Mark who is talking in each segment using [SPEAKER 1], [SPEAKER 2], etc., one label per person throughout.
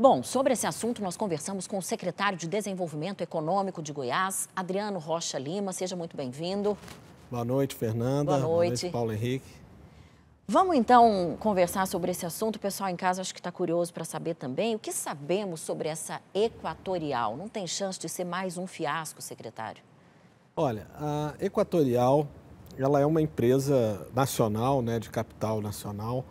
[SPEAKER 1] Bom, sobre esse assunto, nós conversamos com o secretário de Desenvolvimento Econômico de Goiás, Adriano Rocha Lima. Seja muito bem-vindo.
[SPEAKER 2] Boa noite, Fernanda. Boa noite. Boa noite, Paulo Henrique.
[SPEAKER 1] Vamos então conversar sobre esse assunto. O pessoal em casa acho que está curioso para saber também o que sabemos sobre essa equatorial. Não tem chance de ser mais um fiasco, secretário?
[SPEAKER 2] Olha, a Equatorial ela é uma empresa nacional, né, de capital nacional,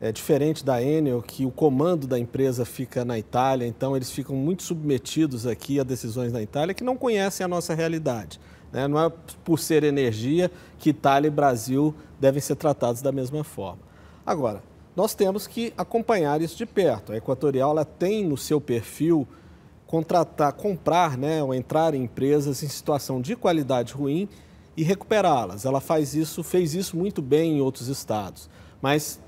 [SPEAKER 2] é diferente da Enel, que o comando da empresa fica na Itália, então eles ficam muito submetidos aqui a decisões na Itália que não conhecem a nossa realidade. Né? Não é por ser energia que Itália e Brasil devem ser tratados da mesma forma. Agora, nós temos que acompanhar isso de perto. A Equatorial ela tem no seu perfil contratar, comprar né, ou entrar em empresas em situação de qualidade ruim e recuperá-las. Ela faz isso, fez isso muito bem em outros estados. Mas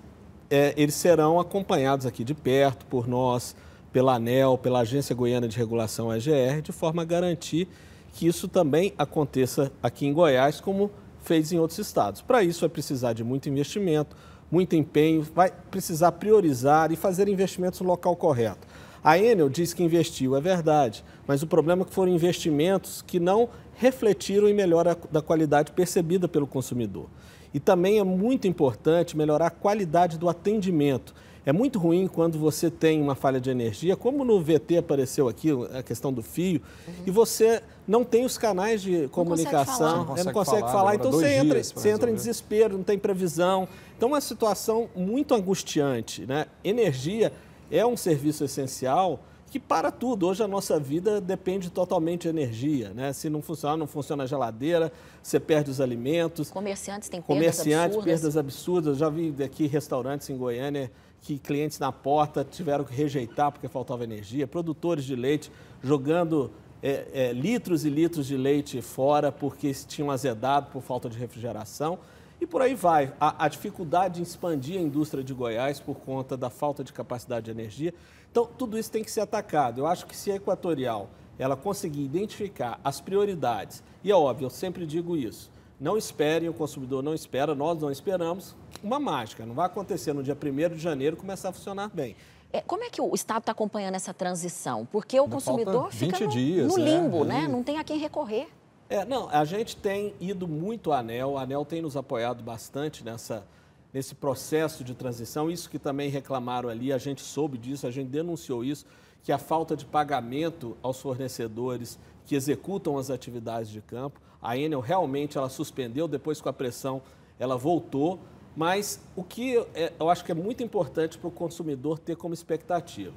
[SPEAKER 2] é, eles serão acompanhados aqui de perto por nós, pela ANEL, pela Agência Goiana de Regulação AGR, de forma a garantir que isso também aconteça aqui em Goiás, como fez em outros estados. Para isso, vai precisar de muito investimento, muito empenho, vai precisar priorizar e fazer investimentos no local correto. A Enel diz que investiu, é verdade, mas o problema é que foram investimentos que não refletiram em melhora da qualidade percebida pelo consumidor. E também é muito importante melhorar a qualidade do atendimento. É muito ruim quando você tem uma falha de energia, como no VT apareceu aqui, a questão do fio, uhum. e você não tem os canais de comunicação, não consegue falar, né? não consegue, falar, então você entra, você entra em desespero, não tem previsão. Então é uma situação muito angustiante. Né? Energia é um serviço essencial que para tudo. Hoje a nossa vida depende totalmente de energia, né? Se não funcionar, não funciona a geladeira, você perde os alimentos.
[SPEAKER 1] Comerciantes têm perdas Comerciantes, absurdas. perdas
[SPEAKER 2] absurdas. já vi aqui restaurantes em Goiânia que clientes na porta tiveram que rejeitar porque faltava energia. Produtores de leite jogando é, é, litros e litros de leite fora porque tinham azedado por falta de refrigeração. E por aí vai. A, a dificuldade em expandir a indústria de Goiás por conta da falta de capacidade de energia. Então, tudo isso tem que ser atacado. Eu acho que se a Equatorial ela conseguir identificar as prioridades, e é óbvio, eu sempre digo isso, não esperem, o consumidor não espera, nós não esperamos uma mágica. Não vai acontecer no dia 1 de janeiro começar a funcionar bem.
[SPEAKER 1] É, como é que o Estado está acompanhando essa transição? Porque o Ainda consumidor fica no, dias, no né? limbo, é né? Não tem a quem recorrer.
[SPEAKER 2] É, não, a gente tem ido muito à ANEL, a ANEL tem nos apoiado bastante nessa, nesse processo de transição, isso que também reclamaram ali, a gente soube disso, a gente denunciou isso, que a falta de pagamento aos fornecedores que executam as atividades de campo, a Enel realmente ela suspendeu, depois com a pressão ela voltou, mas o que é, eu acho que é muito importante para o consumidor ter como expectativa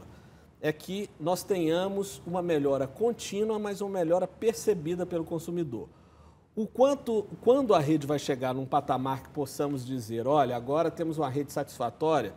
[SPEAKER 2] é que nós tenhamos uma melhora contínua, mas uma melhora percebida pelo consumidor. O quanto, quando a rede vai chegar num patamar que possamos dizer, olha, agora temos uma rede satisfatória,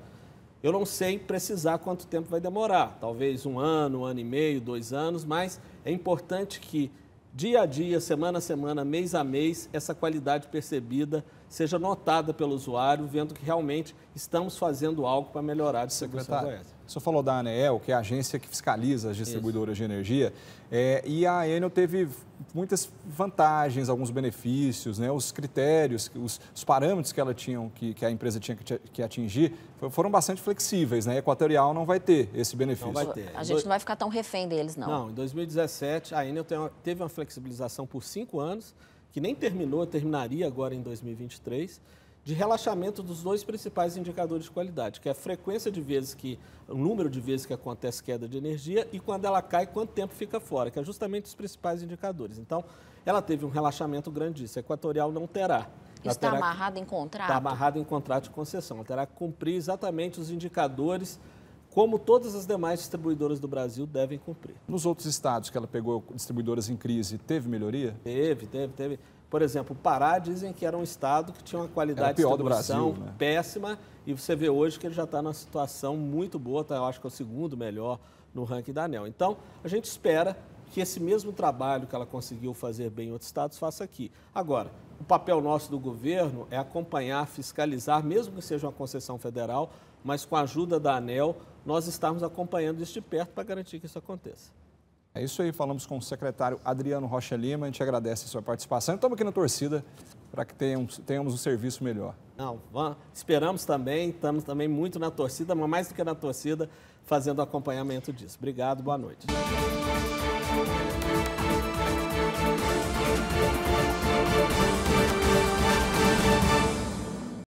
[SPEAKER 2] eu não sei precisar quanto tempo vai demorar, talvez um ano, um ano e meio, dois anos, mas é importante que dia a dia, semana a semana, mês a mês, essa qualidade percebida seja notada pelo usuário, vendo que realmente estamos fazendo algo para melhorar a distribuição Secretário. Oeste.
[SPEAKER 3] O senhor falou da ANEEL, que é a agência que fiscaliza as distribuidoras Isso. de energia, é, e a Enel teve muitas vantagens, alguns benefícios, né? os critérios, os, os parâmetros que ela tinha, que, que a empresa tinha que, que, atingir, foram bastante flexíveis. Né? A Equatorial não vai ter esse benefício. Não vai
[SPEAKER 1] ter. A gente não vai ficar tão refém deles, não. Não,
[SPEAKER 2] em 2017 a Enel teve uma flexibilização por cinco anos, que nem terminou, terminaria agora em 2023 de relaxamento dos dois principais indicadores de qualidade, que é a frequência de vezes que, o número de vezes que acontece queda de energia e quando ela cai, quanto tempo fica fora, que é justamente os principais indicadores. Então, ela teve um relaxamento grandíssimo. A Equatorial não terá. Ela está terá,
[SPEAKER 1] amarrado em contrato? Está
[SPEAKER 2] amarrado em contrato de concessão. Ela terá que cumprir exatamente os indicadores como todas as demais distribuidoras do Brasil devem cumprir. Nos outros estados que ela pegou distribuidoras em crise, teve melhoria? Teve, teve, teve. Por exemplo, o Pará dizem que era um estado que tinha uma qualidade de distribuição Brasil, né? péssima e você vê hoje que ele já está numa situação muito boa, tá, eu acho que é o segundo melhor no ranking da ANEL. Então, a gente espera que esse mesmo trabalho que ela conseguiu fazer bem em outros estados faça aqui. Agora, o papel nosso do governo é acompanhar, fiscalizar, mesmo que seja uma concessão federal, mas com a ajuda da ANEL, nós estamos acompanhando isso de perto para garantir que isso aconteça.
[SPEAKER 3] É isso aí, falamos com o secretário Adriano Rocha Lima, a gente agradece a sua participação. Estamos aqui na torcida para que tenhamos, tenhamos um serviço melhor.
[SPEAKER 2] Não, vamos, esperamos também, estamos também muito na torcida, mas mais do que na torcida, fazendo acompanhamento disso. Obrigado, boa noite.